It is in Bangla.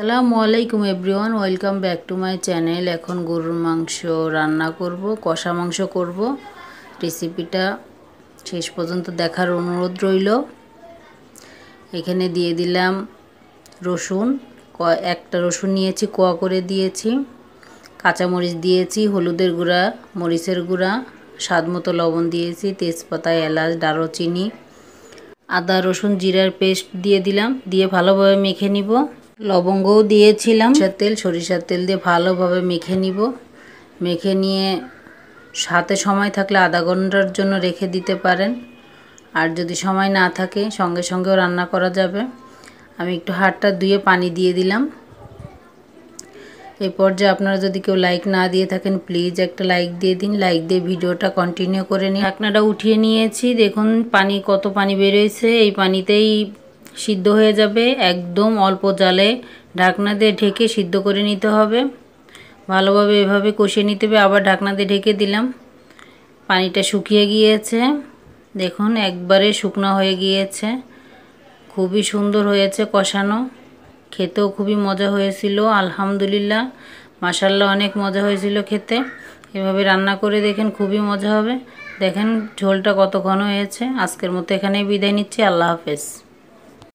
সালামু আলাইকুম everyone welcome back to my channel এখন গরুর মাংস রান্না করব কষা মাংস করব রেসিপিটা শেষ পর্যন্ত দেখার অনুরোধ রইল এখানে দিয়ে দিলাম রসুন ক একটা রসুন নিয়েছি কোয়া করে দিয়েছি কাঁচামরিচ দিয়েছি হলুদের গুঁড়া মরিচের গুঁড়া স্বাদ মতো লবণ দিয়েছি তেজপাতা এলাচ দারচিনি আদা রসুন জিরার পেস্ট দিয়ে দিলাম দিয়ে ভালোভাবে মেখে নিব লবঙ্গও দিয়েছিলাম সরিষার তেল সরিষার তেল দিয়ে ভালোভাবে মেখে নিব মেখে নিয়ে সাথে সময় থাকলে আধা ঘন্টার জন্য রেখে দিতে পারেন আর যদি সময় না থাকে সঙ্গে সঙ্গেও রান্না করা যাবে আমি একটু হাড়টা ধুয়ে পানি দিয়ে দিলাম এরপর যে আপনারা যদি কেউ লাইক না দিয়ে থাকেন প্লিজ একটা লাইক দিয়ে দিন লাইক দিয়ে ভিডিওটা কন্টিনিউ করে নিন ঢাকনাটা উঠিয়ে নিয়েছি দেখুন পানি কত পানি বেরোয়েছে এই পানিতেই সিদ্ধ হয়ে যাবে একদম অল্প জালে ঢাকনা দিয়ে ঢেকে সিদ্ধ করে নিতে হবে ভালোভাবে এভাবে কষিয়ে নিতে হবে আবার ঢাকনা দিয়ে ঢেকে দিলাম পানিটা শুকিয়ে গিয়েছে দেখুন একবারে শুকনো হয়ে গিয়েছে খুবই সুন্দর হয়েছে কষানো খেতেও খুবই মজা হয়েছিল আলহামদুলিল্লাহ মাসাল্লা অনেক মজা হয়েছিল খেতে এভাবে রান্না করে দেখেন খুবই মজা হবে দেখেন ঝোলটা কত ঘন হয়েছে আজকের মতো এখানেই বিদায় নিচ্ছি আল্লাহ হাফেজ